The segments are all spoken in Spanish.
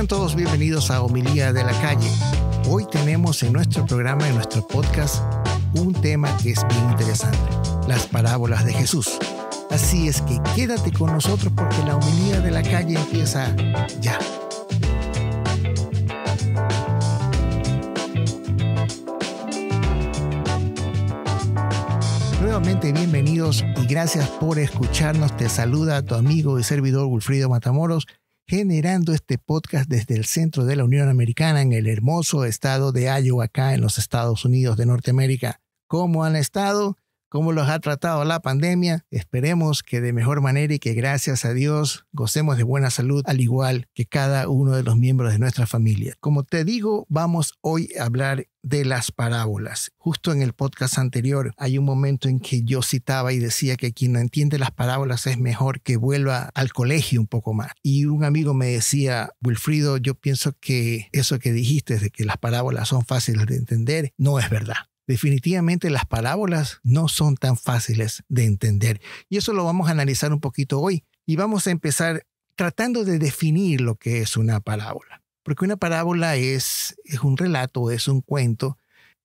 Sean todos bienvenidos a Homilía de la Calle. Hoy tenemos en nuestro programa, en nuestro podcast, un tema que es bien interesante, las parábolas de Jesús. Así es que quédate con nosotros porque la homilía de la calle empieza ya. Nuevamente bienvenidos y gracias por escucharnos. Te saluda tu amigo y servidor Wilfrido Matamoros generando este podcast desde el centro de la Unión Americana en el hermoso estado de Iowa, acá en los Estados Unidos de Norteamérica. ¿Cómo han estado? cómo los ha tratado la pandemia. Esperemos que de mejor manera y que gracias a Dios gocemos de buena salud, al igual que cada uno de los miembros de nuestra familia. Como te digo, vamos hoy a hablar de las parábolas. Justo en el podcast anterior hay un momento en que yo citaba y decía que quien no entiende las parábolas es mejor que vuelva al colegio un poco más. Y un amigo me decía, Wilfrido, yo pienso que eso que dijiste de que las parábolas son fáciles de entender no es verdad definitivamente las parábolas no son tan fáciles de entender. Y eso lo vamos a analizar un poquito hoy. Y vamos a empezar tratando de definir lo que es una parábola. Porque una parábola es, es un relato, es un cuento,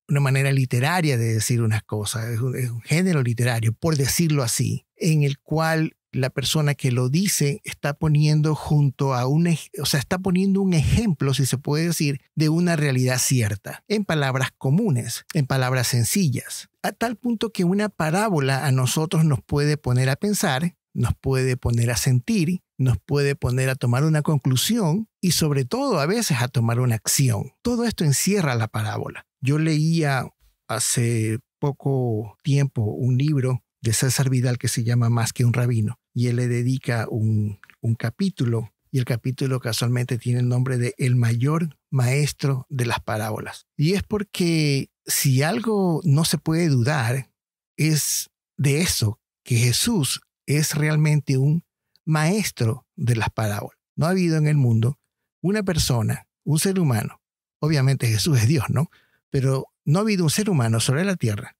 una manera literaria de decir unas cosas, es un, es un género literario, por decirlo así, en el cual la persona que lo dice está poniendo junto a un, o sea, está poniendo un ejemplo, si se puede decir, de una realidad cierta, en palabras comunes, en palabras sencillas, a tal punto que una parábola a nosotros nos puede poner a pensar, nos puede poner a sentir, nos puede poner a tomar una conclusión y sobre todo a veces a tomar una acción. Todo esto encierra la parábola. Yo leía hace poco tiempo un libro de César Vidal que se llama Más que un rabino y él le dedica un, capítulo y el capítulo casualmente tiene el nombre de El mayor maestro de las parábolas. Y es porque si algo no se puede dudar es de eso, que Jesús es realmente un maestro de las parábolas. No ha habido en el mundo una persona, un ser humano, obviamente Jesús es Dios, ¿no? Pero no ha habido un ser humano sobre la tierra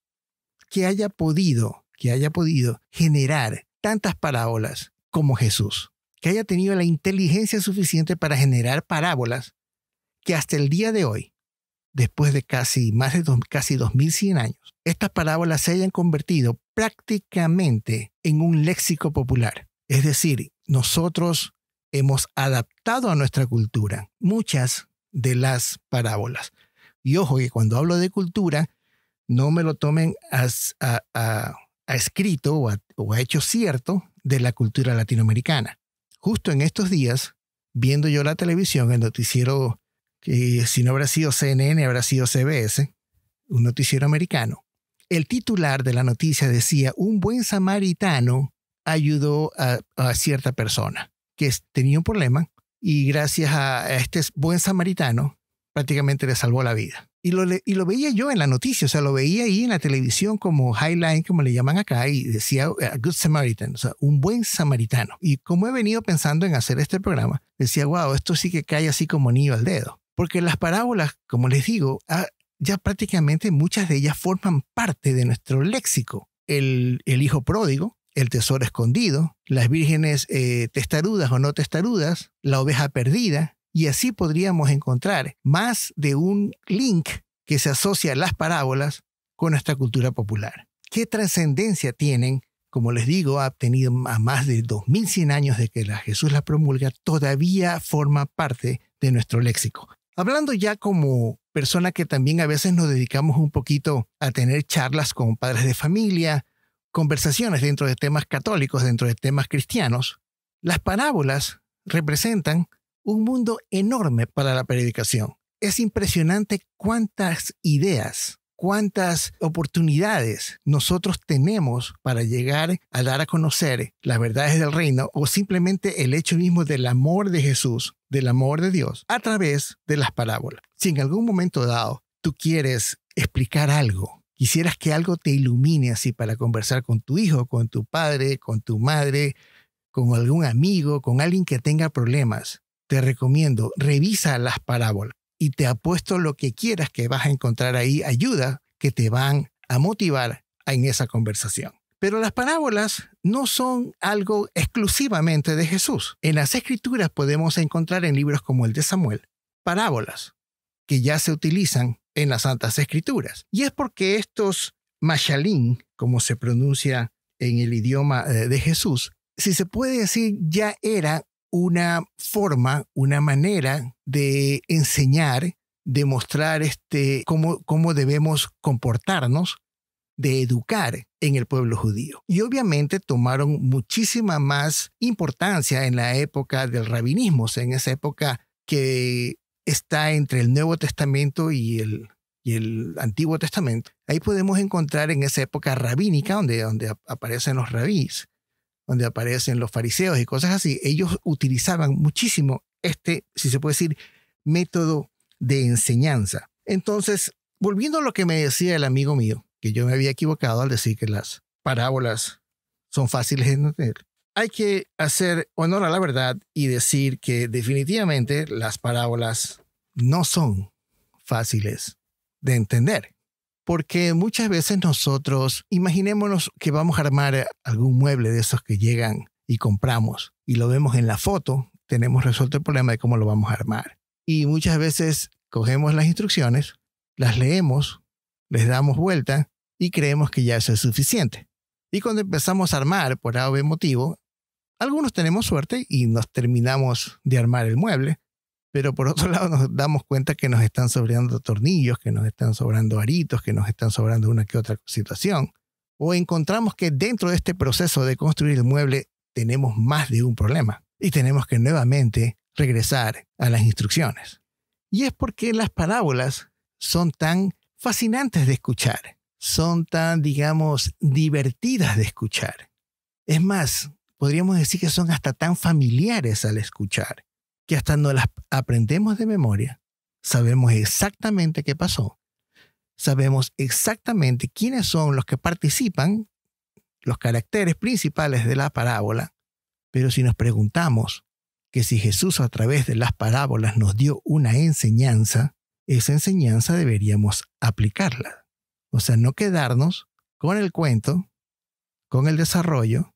que haya podido, que haya podido generar tantas parábolas como Jesús, que haya tenido la inteligencia suficiente para generar parábolas que hasta el día de hoy, después de casi más de casi 2100 años, estas parábolas se hayan convertido prácticamente en un léxico popular. Es decir, nosotros hemos adaptado a nuestra cultura muchas de las parábolas. Y ojo que cuando hablo de cultura, no me lo tomen a, a, escrito o a o ha hecho cierto de la cultura latinoamericana. Justo en estos días, viendo yo la televisión, el noticiero, que si no habrá sido CNN, habrá sido CBS, un noticiero americano, el titular de la noticia decía, un buen samaritano ayudó a, cierta persona que tenía un problema y gracias a este buen samaritano prácticamente le salvó la vida. Y lo, veía yo en la noticia, o sea, lo veía ahí en la televisión como Highline, como le llaman acá, y decía a Good Samaritan, o sea, un buen samaritano. Y como he venido pensando en hacer este programa, decía, wow, esto sí que cae así como nido al dedo. Porque las parábolas, como les digo, ah, ya prácticamente muchas de ellas forman parte de nuestro léxico. El, hijo pródigo, el tesoro escondido, las vírgenes eh, testarudas o no testarudas, la oveja perdida, y así podríamos encontrar más de un link que se asocia a las parábolas con nuestra cultura popular. ¿Qué trascendencia tienen? Como les digo, ha tenido más de 2100 años de que la Jesús la promulga, todavía forma parte de nuestro léxico. Hablando ya como persona que también a veces nos dedicamos un poquito a tener charlas con padres de familia, conversaciones dentro de temas católicos, dentro de temas cristianos, las parábolas representan un mundo enorme para la predicación. Es impresionante cuántas ideas, cuántas oportunidades nosotros tenemos para llegar a dar a conocer las verdades del reino o simplemente el hecho mismo del amor de Jesús, del amor de Dios, a través de las parábolas. Si en algún momento dado tú quieres explicar algo, quisieras que algo te ilumine así para conversar con tu hijo, con tu padre, con tu madre, con algún amigo, con alguien que tenga problemas, te recomiendo, revisa las parábolas y te apuesto lo que quieras que vas a encontrar ahí ayuda que te van a motivar en esa conversación. Pero las parábolas no son algo exclusivamente de Jesús. En las escrituras podemos encontrar en libros como el de Samuel parábolas que ya se utilizan en las Santas Escrituras. Y es porque estos mashalín, como se pronuncia en el idioma eh, de Jesús, si se puede decir, ya era una forma, una manera de enseñar, de mostrar este, cómo, cómo debemos comportarnos, de educar en el pueblo judío. Y obviamente tomaron muchísima más importancia en la época del rabinismo, en esa época que está entre el Nuevo Testamento y el, y el Antiguo Testamento. Ahí podemos encontrar en esa época rabínica, donde, donde aparecen los rabís, donde aparecen los fariseos y cosas así, ellos utilizaban muchísimo este, si se puede decir, método de enseñanza. Entonces, volviendo a lo que me decía el amigo mío, que yo me había equivocado al decir que las parábolas son fáciles de entender, hay que hacer honor a la verdad y decir que definitivamente las parábolas no son fáciles de entender porque muchas veces nosotros, imaginémonos que vamos a armar algún mueble de esos que llegan y compramos y lo vemos en la foto, tenemos resuelto el problema de cómo lo vamos a armar. Y muchas veces cogemos las instrucciones, las leemos, les damos vuelta y creemos que ya eso es suficiente. Y cuando empezamos a armar, por algún motivo, algunos tenemos suerte y nos terminamos de armar el mueble, pero por otro lado nos damos cuenta que nos están sobrando tornillos, que nos están sobrando aritos, que nos están sobrando una que otra situación. O encontramos que dentro de este proceso de construir el mueble tenemos más de un problema y tenemos que nuevamente regresar a las instrucciones. Y es porque las parábolas son tan fascinantes de escuchar, son tan, digamos, divertidas de escuchar. Es más, podríamos decir que son hasta tan familiares al escuchar que hasta no las aprendemos de memoria, sabemos exactamente qué pasó, sabemos exactamente quiénes son los que participan, los caracteres principales de la parábola, pero si nos preguntamos que si Jesús a través de las parábolas nos dio una enseñanza, esa enseñanza deberíamos aplicarla. O sea, no quedarnos con el cuento, con el desarrollo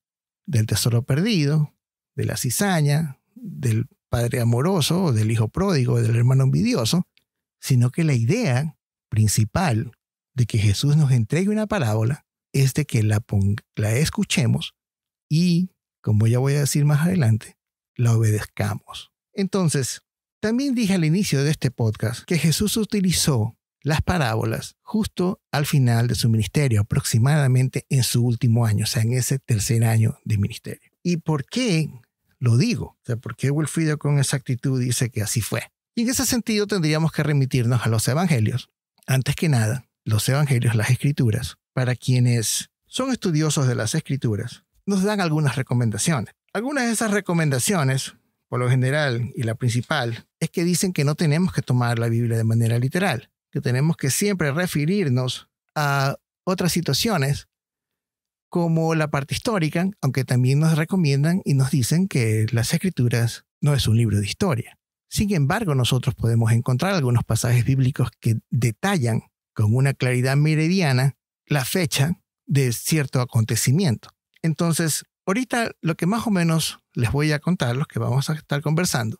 del tesoro perdido, de la cizaña, del padre amoroso del hijo pródigo o del hermano envidioso, sino que la idea principal de que Jesús nos entregue una parábola es de que la, la escuchemos y, como ya voy a decir más adelante, la obedezcamos. Entonces, también dije al inicio de este podcast que Jesús utilizó las parábolas justo al final de su ministerio, aproximadamente en su último año, o sea, en ese tercer año de ministerio. ¿Y por qué lo digo. O sea, ¿por qué Wilfrido con exactitud dice que así fue? Y en ese sentido tendríamos que remitirnos a los evangelios. Antes que nada, los evangelios, las escrituras, para quienes son estudiosos de las escrituras, nos dan algunas recomendaciones. Algunas de esas recomendaciones, por lo general y la principal, es que dicen que no tenemos que tomar la Biblia de manera literal, que tenemos que siempre referirnos a otras situaciones como la parte histórica, aunque también nos recomiendan y nos dicen que las escrituras no es un libro de historia. Sin embargo, nosotros podemos encontrar algunos pasajes bíblicos que detallan con una claridad meridiana la fecha de cierto acontecimiento. Entonces, ahorita lo que más o menos les voy a contar, los que vamos a estar conversando,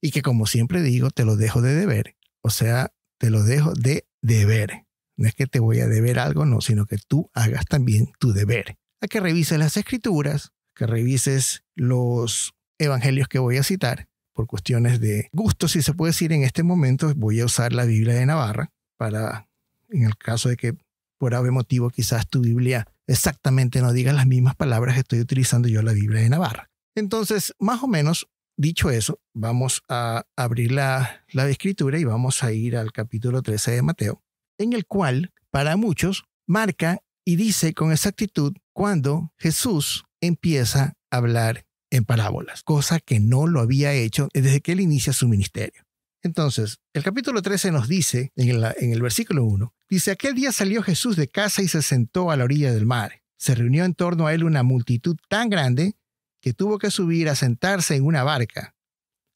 y que como siempre digo, te lo dejo de deber, o sea, te lo dejo de deber. No es que te voy a deber algo, no, sino que tú hagas también tu deber. A que revises las escrituras, que revises los evangelios que voy a citar, por cuestiones de gusto, si se puede decir en este momento, voy a usar la Biblia de Navarra para, en el caso de que por algún motivo quizás tu Biblia exactamente no diga las mismas palabras, estoy utilizando yo la Biblia de Navarra. Entonces, más o menos, dicho eso, vamos a abrir la, la escritura y vamos a ir al capítulo 13 de Mateo en el cual, para muchos, marca y dice con exactitud cuando Jesús empieza a hablar en parábolas, cosa que no lo había hecho desde que él inicia su ministerio. Entonces, el capítulo 13 nos dice, en, el versículo 1, dice, aquel día salió Jesús de casa y se sentó a la orilla del mar. Se reunió en torno a él una multitud tan grande que tuvo que subir a sentarse en una barca,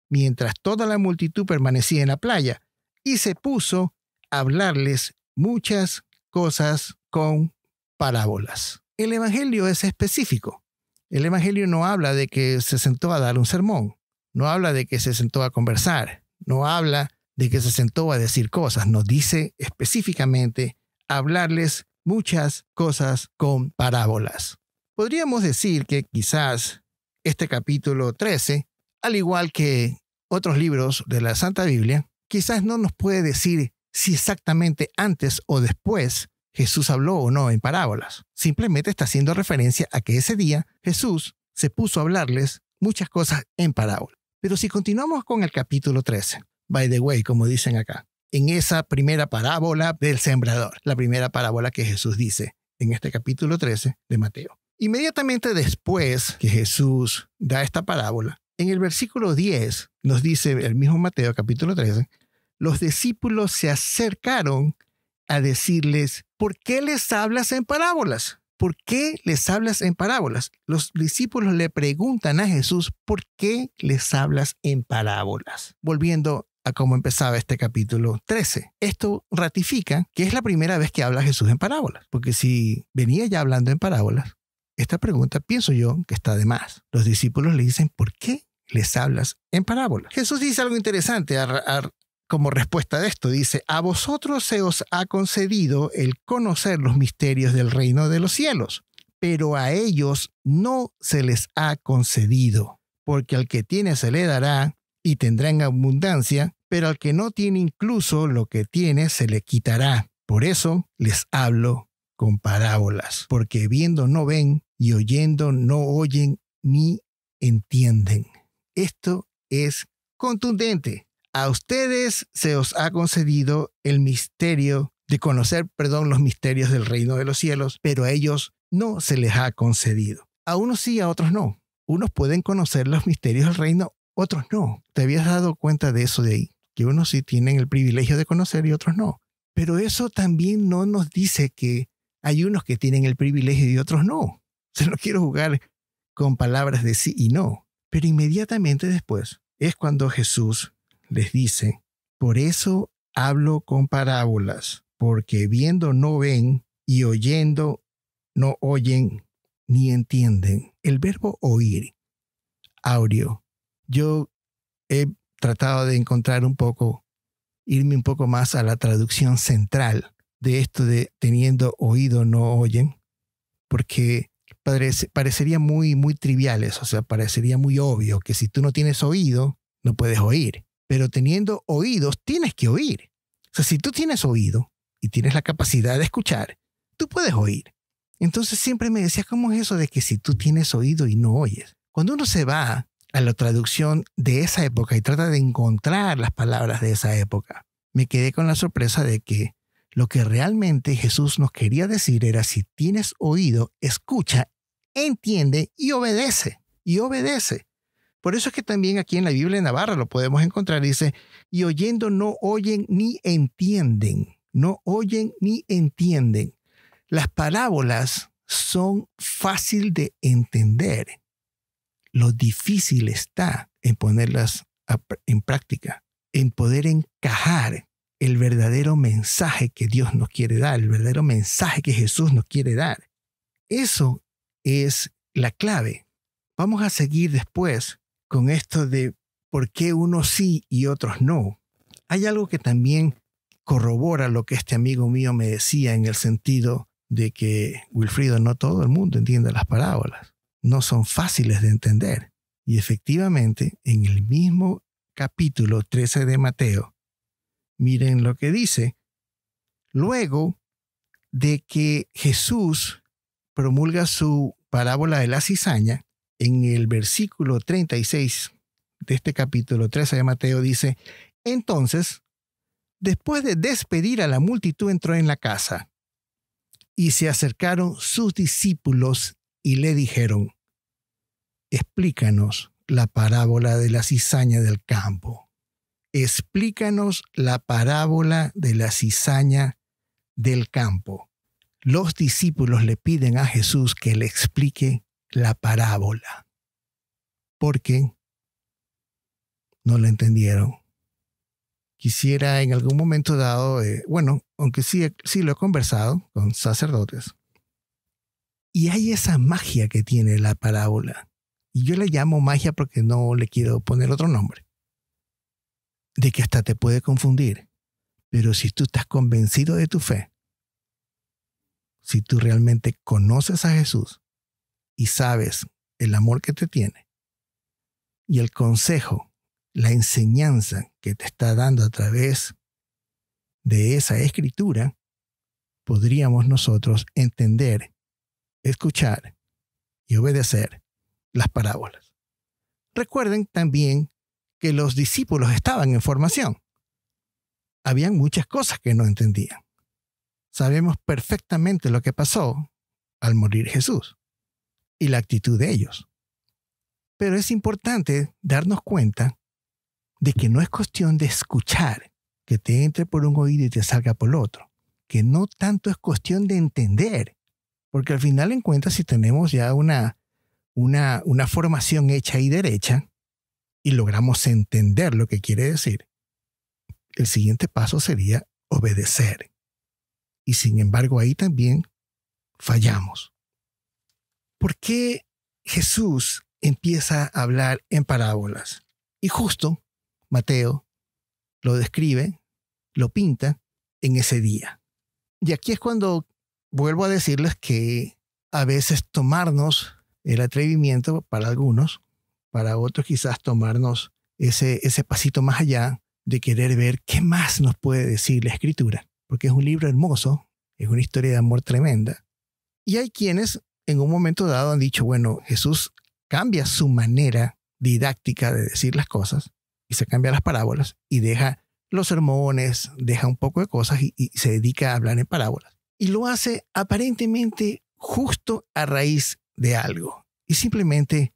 mientras toda la multitud permanecía en la playa, y se puso hablarles muchas cosas con parábolas. El Evangelio es específico. El Evangelio no habla de que se sentó a dar un sermón, no habla de que se sentó a conversar, no habla de que se sentó a decir cosas, nos dice específicamente hablarles muchas cosas con parábolas. Podríamos decir que quizás este capítulo 13, al igual que otros libros de la Santa Biblia, quizás no nos puede decir si exactamente antes o después Jesús habló o no en parábolas. Simplemente está haciendo referencia a que ese día Jesús se puso a hablarles muchas cosas en parábola. Pero si continuamos con el capítulo 13, by the way, como dicen acá, en esa primera parábola del sembrador, la primera parábola que Jesús dice en este capítulo 13 de Mateo. Inmediatamente después que Jesús da esta parábola, en el versículo 10 nos dice el mismo Mateo capítulo 13, los discípulos se acercaron a decirles, ¿por qué les hablas en parábolas? ¿Por qué les hablas en parábolas? Los discípulos le preguntan a Jesús, ¿por qué les hablas en parábolas? Volviendo a cómo empezaba este capítulo 13. Esto ratifica que es la primera vez que habla Jesús en parábolas, porque si venía ya hablando en parábolas, esta pregunta pienso yo que está de más. Los discípulos le dicen, ¿por qué les hablas en parábolas? Jesús dice algo interesante a, como respuesta de esto. Dice, a vosotros se os ha concedido el conocer los misterios del reino de los cielos, pero a ellos no se les ha concedido, porque al que tiene se le dará y tendrá en abundancia, pero al que no tiene incluso lo que tiene se le quitará. Por eso les hablo con parábolas, porque viendo no ven y oyendo no oyen ni entienden. Esto es contundente a ustedes se os ha concedido el misterio de conocer, perdón, los misterios del reino de los cielos, pero a ellos no se les ha concedido. A unos sí, a otros no. Unos pueden conocer los misterios del reino, otros no. ¿Te habías dado cuenta de eso de ahí? Que unos sí tienen el privilegio de conocer y otros no. Pero eso también no nos dice que hay unos que tienen el privilegio y otros no. Se lo quiero jugar con palabras de sí y no. Pero inmediatamente después es cuando Jesús les dice, por eso hablo con parábolas, porque viendo no ven y oyendo no oyen ni entienden. El verbo oír, audio, yo he tratado de encontrar un poco, irme un poco más a la traducción central de esto de teniendo oído no oyen, porque parecería muy, muy trivial eso, o sea, parecería muy obvio que si tú no tienes oído, no puedes oír pero teniendo oídos tienes que oír. O sea, si tú tienes oído y tienes la capacidad de escuchar, tú puedes oír. Entonces siempre me decía, ¿cómo es eso de que si tú tienes oído y no oyes? Cuando uno se va a la traducción de esa época y trata de encontrar las palabras de esa época, me quedé con la sorpresa de que lo que realmente Jesús nos quería decir era, si tienes oído, escucha, entiende y obedece. Y obedece. Por eso es que también aquí en la Biblia de Navarra lo podemos encontrar. Dice, y oyendo no oyen ni entienden. No oyen ni entienden. Las parábolas son fácil de entender. Lo difícil está en ponerlas en práctica, en poder encajar el verdadero mensaje que Dios nos quiere dar, el verdadero mensaje que Jesús nos quiere dar. Eso es la clave. Vamos a seguir después con esto de por qué unos sí y otros no, hay algo que también corrobora lo que este amigo mío me decía en el sentido de que, Wilfrido, no todo el mundo entiende las parábolas, no son fáciles de entender. Y efectivamente, en el mismo capítulo 13 de Mateo, miren lo que dice, luego de que Jesús promulga su parábola de la cizaña, en el versículo 36 de este capítulo 13 de Mateo dice, entonces, después de despedir a la multitud, entró en la casa y se acercaron sus discípulos y le dijeron, explícanos la parábola de la cizaña del campo. Explícanos la parábola de la cizaña del campo. Los discípulos le piden a Jesús que le explique la parábola porque no la entendieron. Quisiera en algún momento dado, eh, bueno, aunque sí, lo he conversado con sacerdotes, y hay esa magia que tiene la parábola, y yo la llamo magia porque no le quiero poner otro nombre, de que hasta te puede confundir, pero si tú estás convencido de tu fe, si tú realmente conoces a Jesús, y sabes el amor que te tiene y el consejo, la enseñanza que te está dando a través de esa escritura, podríamos nosotros entender, escuchar y obedecer las parábolas. Recuerden también que los discípulos estaban en formación. Habían muchas cosas que no entendían. Sabemos perfectamente lo que pasó al morir Jesús y la actitud de ellos. Pero es importante darnos cuenta de que no es cuestión de escuchar, que te entre por un oído y te salga por el otro, que no tanto es cuestión de entender, porque al final en cuenta si tenemos ya una, una, una formación hecha y derecha y logramos entender lo que quiere decir, el siguiente paso sería obedecer. Y sin embargo ahí también fallamos. ¿por qué Jesús empieza a hablar en parábolas? Y justo Mateo lo describe, lo pinta en ese día. Y aquí es cuando vuelvo a decirles que a veces tomarnos el atrevimiento para algunos, para otros quizás tomarnos ese, ese pasito más allá de querer ver qué más nos puede decir la escritura, porque es un libro hermoso, es una historia de amor tremenda. Y hay quienes en un momento dado han dicho, bueno, Jesús cambia su manera didáctica de decir las cosas y se cambia las parábolas y deja los sermones, deja un poco de cosas y, se dedica a hablar en parábolas. Y lo hace aparentemente justo a raíz de algo. Y simplemente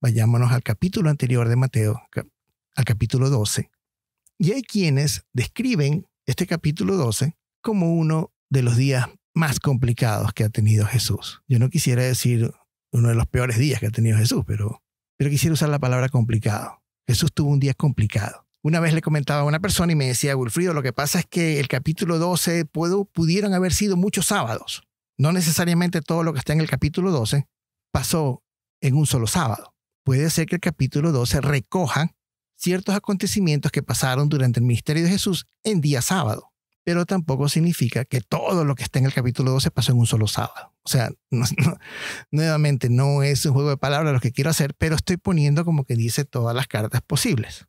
vayámonos al capítulo anterior de Mateo, al capítulo 12. Y hay quienes describen este capítulo 12 como uno de los días más complicados que ha tenido Jesús. Yo no quisiera decir uno de los peores días que ha tenido Jesús, pero, pero quisiera usar la palabra complicado. Jesús tuvo un día complicado. Una vez le comentaba a una persona y me decía, Wilfrido, lo que pasa es que el capítulo 12 puedo, pudieron haber sido muchos sábados. No necesariamente todo lo que está en el capítulo 12 pasó en un solo sábado. Puede ser que el capítulo 12 recoja ciertos acontecimientos que pasaron durante el ministerio de Jesús en día sábado pero tampoco significa que todo lo que está en el capítulo 12 pasó en un solo sábado. O sea, nuevamente, no es un juego de palabras lo que quiero hacer, pero estoy poniendo como que dice todas las cartas posibles.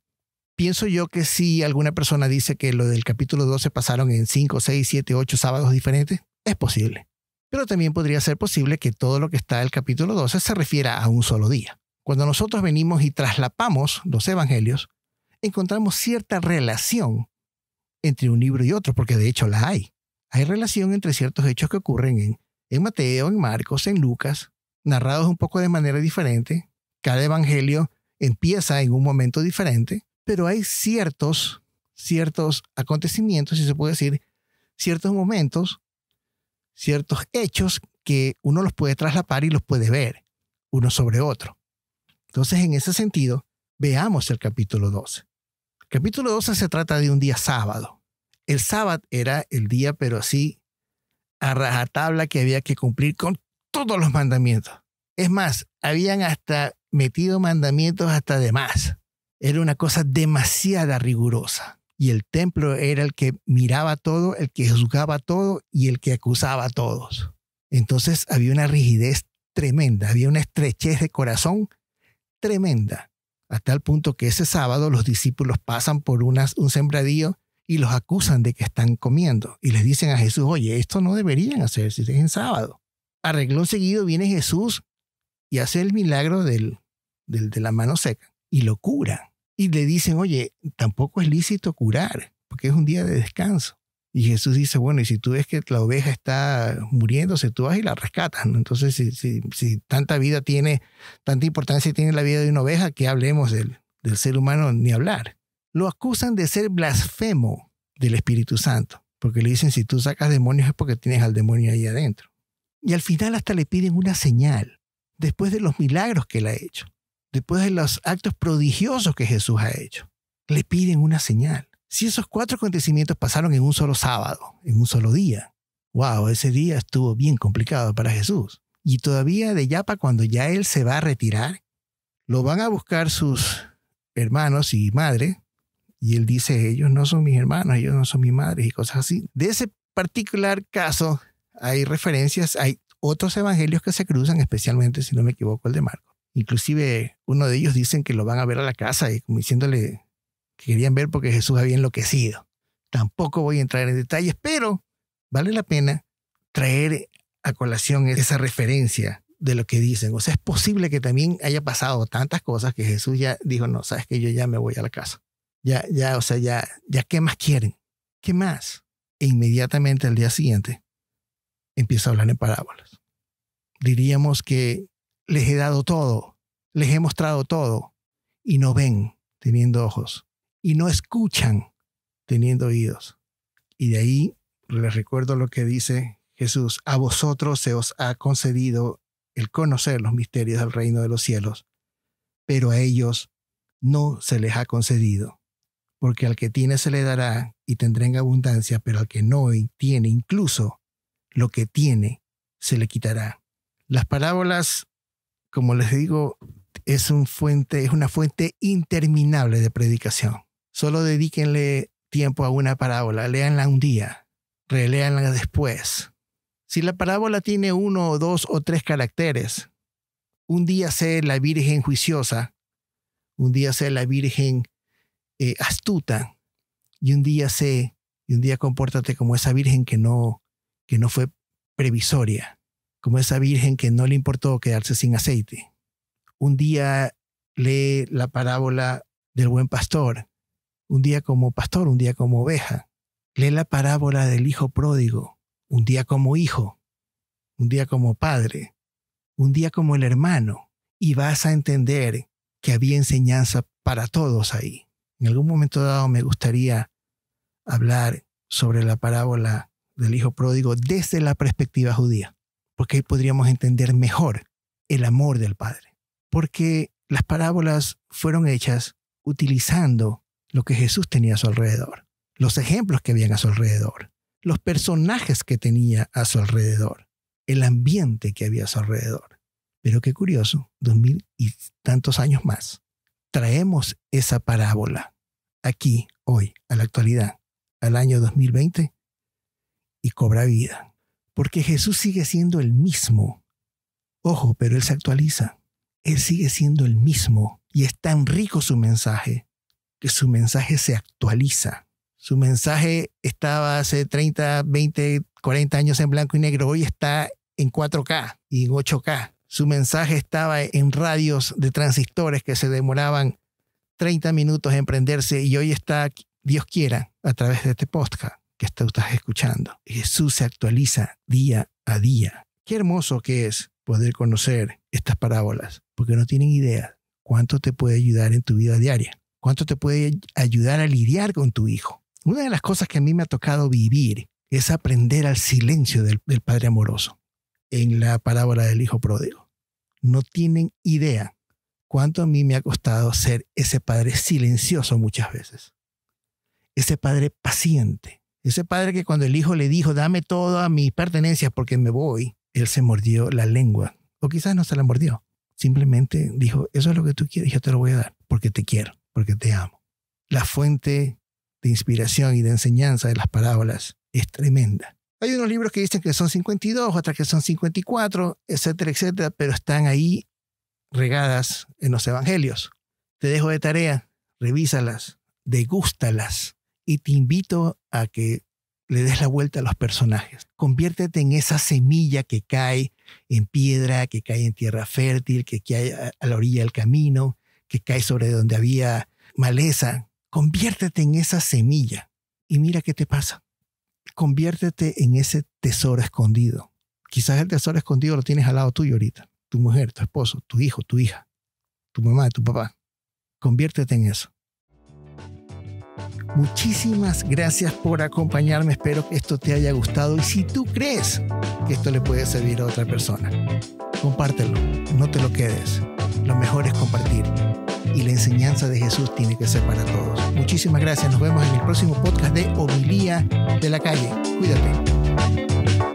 Pienso yo que si alguna persona dice que lo del capítulo 12 pasaron en 5, 6, 7, 8 sábados diferentes, es posible. Pero también podría ser posible que todo lo que está en el capítulo 12 se refiera a un solo día. Cuando nosotros venimos y traslapamos los evangelios, encontramos cierta relación entre un libro y otro, porque de hecho la hay. Hay relación entre ciertos hechos que ocurren en, Mateo, en Marcos, en Lucas, narrados un poco de manera diferente. Cada evangelio empieza en un momento diferente, pero hay ciertos, ciertos acontecimientos, si se puede decir, ciertos momentos, ciertos hechos que uno los puede traslapar y los puede ver uno sobre otro. Entonces, en ese sentido, veamos el capítulo 12. Capítulo 12 se trata de un día sábado. El sábado era el día, pero así, a rajatabla que había que cumplir con todos los mandamientos. Es más, habían hasta metido mandamientos hasta de más. Era una cosa demasiada rigurosa. Y el templo era el que miraba todo, el que juzgaba todo y el que acusaba a todos. Entonces había una rigidez tremenda, había una estrechez de corazón tremenda. Hasta el punto que ese sábado los discípulos pasan por unas, un sembradío y los acusan de que están comiendo y les dicen a Jesús, oye, esto no deberían hacer si es en sábado. Arregló seguido viene Jesús y hace el milagro del, de la mano seca y lo cura. Y le dicen, oye, tampoco es lícito curar porque es un día de descanso. Y Jesús dice, bueno, y si tú ves que la oveja está muriéndose, tú vas y la rescatas. Entonces, si, tanta vida tiene, tanta importancia tiene la vida de una oveja, que hablemos del, del ser humano ni hablar. Lo acusan de ser blasfemo del Espíritu Santo, porque le dicen, si tú sacas demonios es porque tienes al demonio ahí adentro. Y al final hasta le piden una señal, después de los milagros que él ha hecho, después de los actos prodigiosos que Jesús ha hecho. Le piden una señal. Si esos cuatro acontecimientos pasaron en un solo sábado, en un solo día, wow, ese día estuvo bien complicado para Jesús. Y todavía de Yapa, cuando ya él se va a retirar, lo van a buscar sus hermanos y madre, y él dice, ellos no son mis hermanos, ellos no son mis madre y cosas así. De ese particular caso hay referencias, hay otros evangelios que se cruzan, especialmente, si no me equivoco, el de Marco. Inclusive uno de ellos dicen que lo van a ver a la casa y como diciéndole, querían ver porque Jesús había enloquecido. Tampoco voy a entrar en detalles, pero vale la pena traer a colación esa referencia de lo que dicen. O sea, es posible que también haya pasado tantas cosas que Jesús ya dijo, no, sabes que yo ya me voy a la casa. Ya, ya, o sea, ya, ya, ¿qué más quieren? ¿Qué más? E inmediatamente al día siguiente empieza a hablar en parábolas. Diríamos que les he dado todo, les he mostrado todo y no ven teniendo ojos, y no escuchan teniendo oídos. Y de ahí les recuerdo lo que dice Jesús, a vosotros se os ha concedido el conocer los misterios del reino de los cielos, pero a ellos no se les ha concedido, porque al que tiene se le dará y tendrá en abundancia, pero al que no tiene incluso lo que tiene se le quitará. Las parábolas, como les digo, es, un fuente, es una fuente interminable de predicación. Solo dedíquenle tiempo a una parábola, léanla un día, reléanla después. Si la parábola tiene uno o dos o tres caracteres, un día sé la Virgen juiciosa, un día sé la Virgen eh, astuta, y un día sé, y un día compórtate como esa Virgen que no, que no fue previsoria, como esa Virgen que no le importó quedarse sin aceite. Un día lee la parábola del buen pastor un día como pastor, un día como oveja. Lee la parábola del hijo pródigo, un día como hijo, un día como padre, un día como el hermano, y vas a entender que había enseñanza para todos ahí. En algún momento dado me gustaría hablar sobre la parábola del hijo pródigo desde la perspectiva judía, porque ahí podríamos entender mejor el amor del Padre, porque las parábolas fueron hechas utilizando lo que Jesús tenía a su alrededor, los ejemplos que habían a su alrededor, los personajes que tenía a su alrededor, el ambiente que había a su alrededor. Pero qué curioso, dos mil y tantos años más, traemos esa parábola aquí, hoy, a la actualidad, al año 2020, y cobra vida. Porque Jesús sigue siendo el mismo. Ojo, pero Él se actualiza. Él sigue siendo el mismo y es tan rico su mensaje que su mensaje se actualiza. Su mensaje estaba hace 30, 20, 40 años en blanco y negro, hoy está en 4K y en 8K. Su mensaje estaba en radios de transistores que se demoraban 30 minutos en prenderse y hoy está, Dios quiera, a través de este podcast que estás escuchando. Jesús se actualiza día a día. Qué hermoso que es poder conocer estas parábolas, porque no tienen idea cuánto te puede ayudar en tu vida diaria cuánto te puede ayudar a lidiar con tu hijo. Una de las cosas que a mí me ha tocado vivir es aprender al silencio del, Padre amoroso en la parábola del Hijo pródigo. No tienen idea cuánto a mí me ha costado ser ese Padre silencioso muchas veces. Ese Padre paciente. Ese Padre que cuando el Hijo le dijo, dame todas mi pertenencias porque me voy, él se mordió la lengua. O quizás no se la mordió. Simplemente dijo, eso es lo que tú quieres, yo te lo voy a dar porque te quiero porque te amo. La fuente de inspiración y de enseñanza de las parábolas es tremenda. Hay unos libros que dicen que son 52, otras que son 54, etcétera, etcétera, pero están ahí regadas en los evangelios. Te dejo de tarea, revísalas, degústalas y te invito a que le des la vuelta a los personajes. Conviértete en esa semilla que cae en piedra, que cae en tierra fértil, que cae a la orilla del camino, que cae sobre donde había maleza, conviértete en esa semilla y mira qué te pasa. Conviértete en ese tesoro escondido. Quizás el tesoro escondido lo tienes al lado tuyo ahorita, tu mujer, tu esposo, tu hijo, tu hija, tu mamá, tu papá. Conviértete en eso. Muchísimas gracias por acompañarme, espero que esto te haya gustado y si tú crees que esto le puede servir a otra persona, compártelo, no te lo quedes, lo mejor es compartir y la enseñanza de Jesús tiene que ser para todos. Muchísimas gracias. Nos vemos en el próximo podcast de Homilía de la Calle. Cuídate.